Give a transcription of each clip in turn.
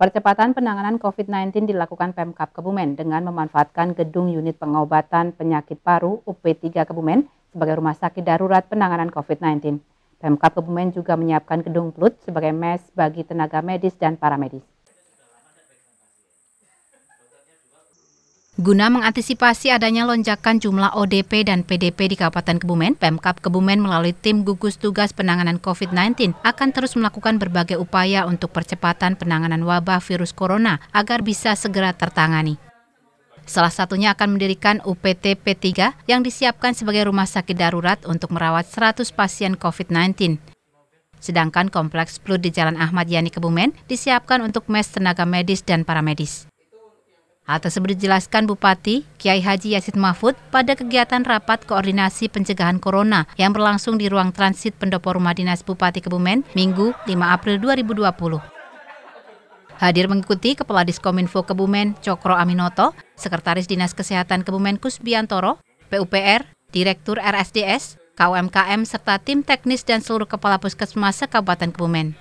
Percepatan penanganan COVID-19 dilakukan Pemkap Kebumen dengan memanfaatkan gedung unit pengobatan penyakit paru UP3 Kebumen sebagai rumah sakit darurat penanganan COVID-19. Pemkap Kebumen juga menyiapkan gedung PLUT sebagai mes bagi tenaga medis dan paramedis. Guna mengantisipasi adanya lonjakan jumlah ODP dan PDP di Kabupaten Kebumen, Pemkap Kebumen melalui tim gugus tugas penanganan COVID-19 akan terus melakukan berbagai upaya untuk percepatan penanganan wabah virus corona agar bisa segera tertangani. Salah satunya akan mendirikan UPT P3 yang disiapkan sebagai rumah sakit darurat untuk merawat 100 pasien COVID-19. Sedangkan Kompleks Plut di Jalan Ahmad Yani Kebumen disiapkan untuk mes tenaga medis dan paramedis. Hal tersebut dijelaskan Bupati Kiai Haji Yasid Mahfud pada kegiatan rapat koordinasi pencegahan corona yang berlangsung di ruang transit pendopo rumah dinas Bupati Kebumen Minggu 5 April 2020. Hadir mengikuti Kepala Diskominfo Kebumen Cokro Aminoto, Sekretaris Dinas Kesehatan Kebumen Kusbiantoro, PUPR, Direktur RSDS, KUMKM, serta tim teknis dan seluruh Kepala Puskesmas Kabupaten Kebumen.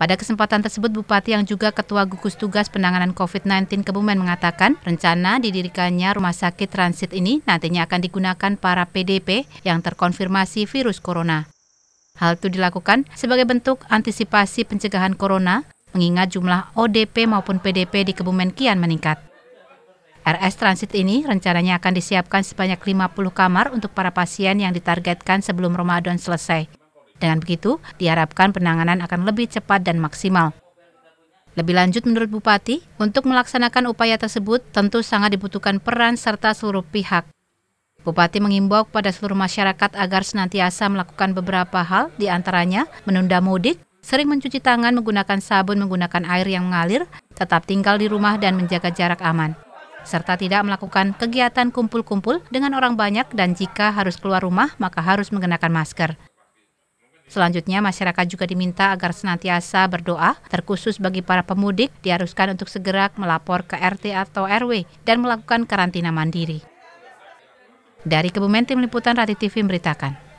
Pada kesempatan tersebut, Bupati yang juga Ketua Gugus Tugas Penanganan COVID-19 Kebumen mengatakan rencana didirikannya rumah sakit transit ini nantinya akan digunakan para PDP yang terkonfirmasi virus corona. Hal itu dilakukan sebagai bentuk antisipasi pencegahan corona, mengingat jumlah ODP maupun PDP di Kebumen kian meningkat. RS Transit ini rencananya akan disiapkan sebanyak 50 kamar untuk para pasien yang ditargetkan sebelum Ramadan selesai. Dengan begitu, diharapkan penanganan akan lebih cepat dan maksimal. Lebih lanjut menurut Bupati, untuk melaksanakan upaya tersebut tentu sangat dibutuhkan peran serta seluruh pihak. Bupati mengimbau kepada seluruh masyarakat agar senantiasa melakukan beberapa hal, diantaranya menunda mudik, sering mencuci tangan menggunakan sabun menggunakan air yang mengalir, tetap tinggal di rumah dan menjaga jarak aman, serta tidak melakukan kegiatan kumpul-kumpul dengan orang banyak dan jika harus keluar rumah maka harus mengenakan masker. Selanjutnya, masyarakat juga diminta agar senantiasa berdoa, terkhusus bagi para pemudik diharuskan untuk segera melapor ke RT atau RW dan melakukan karantina mandiri. Dari Kebumen Tim Liputan Rati TV memberitakan.